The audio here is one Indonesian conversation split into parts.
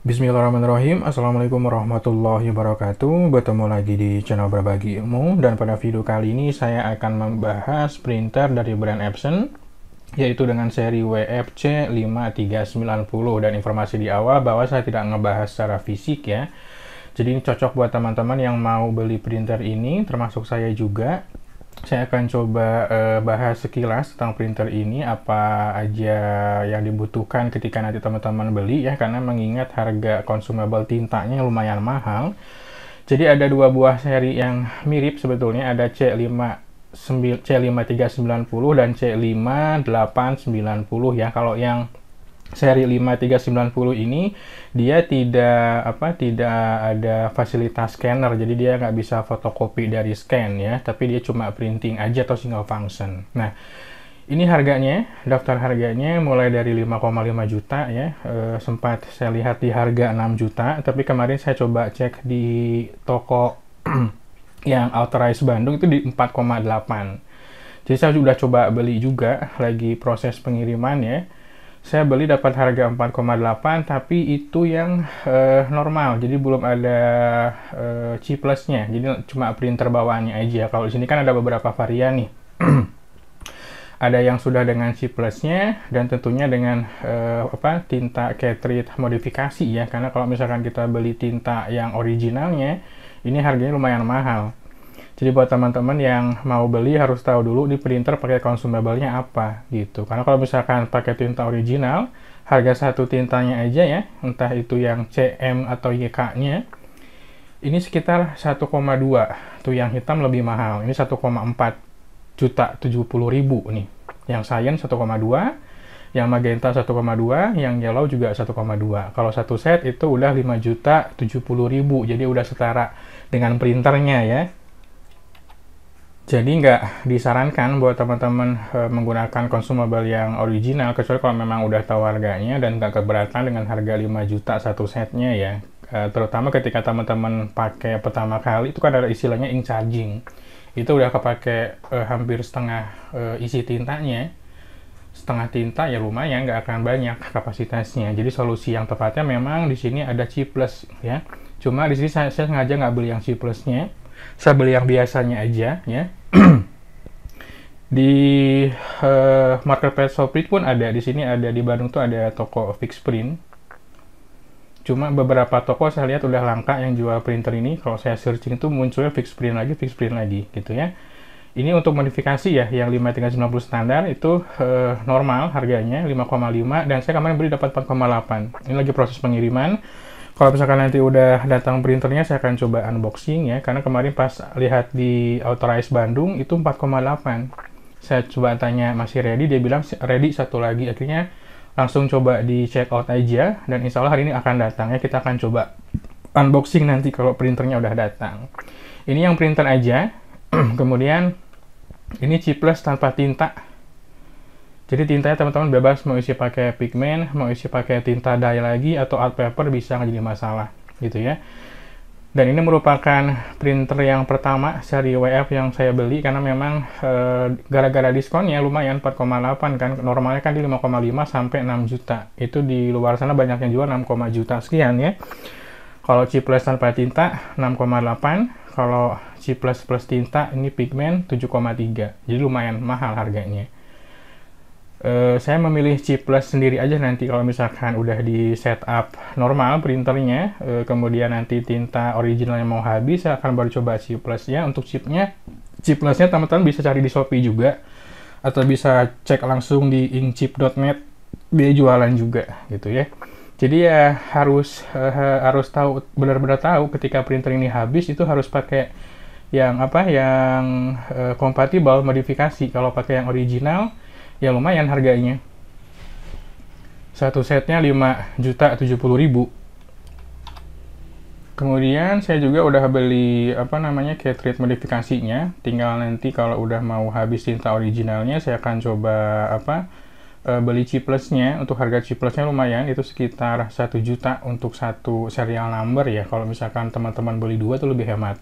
Bismillahirrahmanirrahim Assalamualaikum warahmatullahi wabarakatuh Bertemu lagi di channel Berbagi Ilmu Dan pada video kali ini saya akan membahas printer dari brand Epson Yaitu dengan seri WFC 5390 Dan informasi di awal bahwa saya tidak ngebahas secara fisik ya Jadi ini cocok buat teman-teman yang mau beli printer ini Termasuk saya juga saya akan coba uh, bahas sekilas tentang printer ini apa aja yang dibutuhkan ketika nanti teman-teman beli ya karena mengingat harga consumable tintanya lumayan mahal jadi ada dua buah seri yang mirip sebetulnya ada C5 C5390 dan C5890 ya kalau yang seri 5390 ini dia tidak apa tidak ada fasilitas scanner jadi dia nggak bisa fotokopi dari scan ya tapi dia cuma printing aja atau single function nah ini harganya, daftar harganya mulai dari 5,5 juta ya. E, sempat saya lihat di harga 6 juta, tapi kemarin saya coba cek di toko yang authorized Bandung itu di 4,8. Jadi saya sudah coba beli juga, lagi proses pengiriman ya saya beli dapat harga 4,8 tapi itu yang uh, normal jadi belum ada uh, C plusnya jadi cuma printer bawaannya aja kalau di sini kan ada beberapa varian nih ada yang sudah dengan C plusnya dan tentunya dengan uh, apa tinta cartridge modifikasi ya karena kalau misalkan kita beli tinta yang originalnya ini harganya lumayan mahal jadi buat teman-teman yang mau beli harus tahu dulu di printer pakai consumable apa gitu. Karena kalau misalkan pakai tinta original, harga satu tintanya aja ya, entah itu yang CM atau YK-nya, ini sekitar 1,2. Tuh yang hitam lebih mahal. Ini 1,4 juta 70 ribu nih. Yang cyan 1,2, yang magenta 1,2, yang yellow juga 1,2. Kalau satu set itu udah 5 juta 70 ribu, jadi udah setara dengan printernya ya. Jadi nggak disarankan buat teman-teman e, menggunakan consumable yang original kecuali kalau memang udah tahu harganya dan nggak keberatan dengan harga 5 juta satu setnya ya. E, terutama ketika teman-teman pakai pertama kali itu kan ada istilahnya ink charging. Itu udah kepake e, hampir setengah e, isi tintanya. Setengah tinta ya lumayan nggak akan banyak kapasitasnya. Jadi solusi yang tepatnya memang di sini ada C+ ya. Cuma di sini saya, saya sengaja nggak beli yang C+-nya. Saya beli yang biasanya aja ya di uh, eh, marketplace Shopee pun ada di sini ada di Bandung tuh ada toko fix print cuma beberapa toko saya lihat udah langka yang jual printer ini kalau saya searching itu munculnya fix print lagi fix print lagi gitu ya ini untuk modifikasi ya yang 5390 standar itu uh, normal harganya 5,5 dan saya kemarin beli dapat 4,8 ini lagi proses pengiriman kalau misalkan nanti udah datang printernya saya akan coba unboxing ya karena kemarin pas lihat di Authorized Bandung itu 4,8 saya coba tanya masih ready dia bilang ready satu lagi akhirnya langsung coba di check out aja dan insya Allah hari ini akan datang ya kita akan coba unboxing nanti kalau printernya udah datang ini yang printer aja kemudian ini chipless tanpa tinta jadi tintanya teman-teman bebas mau isi pakai pigmen, mau isi pakai tinta dye lagi atau art paper bisa nggak jadi masalah gitu ya. Dan ini merupakan printer yang pertama seri WF yang saya beli karena memang eh, gara-gara e, diskonnya lumayan 4,8 kan normalnya kan di 5,5 sampai 6 juta. Itu di luar sana banyak yang jual 6, juta sekian ya. Kalau plus tanpa tinta 6,8, kalau plus plus tinta ini pigmen 7,3. Jadi lumayan mahal harganya. Eh, saya memilih C sendiri aja nanti kalau misalkan udah di setup normal printernya uh, kemudian nanti tinta originalnya mau habis saya akan baru coba C plusnya untuk chipnya C plusnya teman-teman bisa cari di Shopee juga atau bisa cek langsung di inkchip.net dia jualan juga gitu ya jadi ya harus uh, harus tahu benar-benar tahu ketika printer ini habis itu harus pakai yang apa yang uh, kompatibel modifikasi kalau pakai yang original ya lumayan harganya satu setnya 5 juta 70 ribu kemudian saya juga udah beli apa namanya cartridge modifikasinya tinggal nanti kalau udah mau habis tinta originalnya saya akan coba apa eh, beli chiplessnya untuk harga chiplessnya lumayan itu sekitar satu juta untuk satu serial number ya kalau misalkan teman-teman beli dua tuh lebih hemat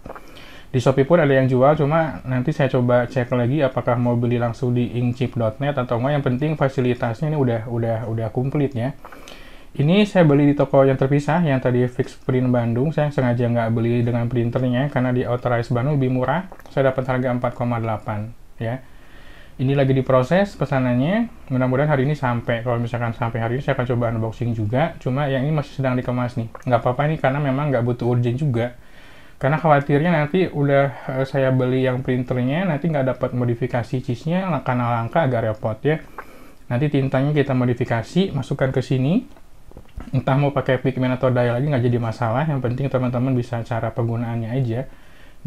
di Shopee pun ada yang jual cuma nanti saya coba cek lagi apakah mau beli langsung di inkchip.net atau enggak yang penting fasilitasnya ini udah udah udah komplit ya ini saya beli di toko yang terpisah yang tadi fix print Bandung saya sengaja nggak beli dengan printernya karena di authorized Bandung lebih murah saya dapat harga 4,8 ya ini lagi diproses pesanannya mudah-mudahan hari ini sampai kalau misalkan sampai hari ini saya akan coba unboxing juga cuma yang ini masih sedang dikemas nih nggak apa-apa ini karena memang nggak butuh urgent juga karena khawatirnya nanti udah eh, saya beli yang printernya nanti nggak dapat modifikasi cheese-nya karena langka agak repot ya nanti tintanya kita modifikasi masukkan ke sini entah mau pakai pigment atau dye lagi nggak jadi masalah yang penting teman-teman bisa cara penggunaannya aja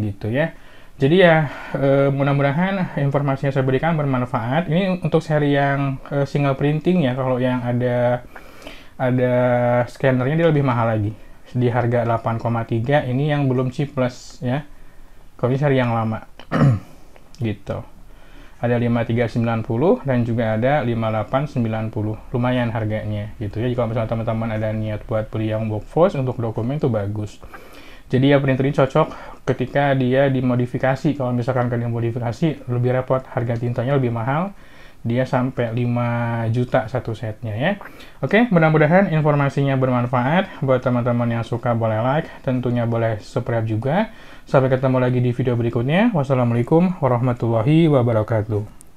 gitu ya jadi ya eh, mudah-mudahan informasinya saya berikan bermanfaat ini untuk seri yang eh, single printing ya kalau yang ada ada scannernya dia lebih mahal lagi di harga 8,3 ini yang belum C plus ya komisar yang lama gitu ada 5390 dan juga ada 5890 lumayan harganya gitu ya jika misalnya teman-teman ada niat buat beli yang workforce untuk dokumen itu bagus jadi ya printer ini cocok ketika dia dimodifikasi kalau misalkan kalian modifikasi lebih repot harga tintanya lebih mahal dia sampai 5 juta satu setnya ya. Oke, mudah-mudahan informasinya bermanfaat buat teman-teman yang suka boleh like, tentunya boleh subscribe juga. Sampai ketemu lagi di video berikutnya. Wassalamualaikum warahmatullahi wabarakatuh.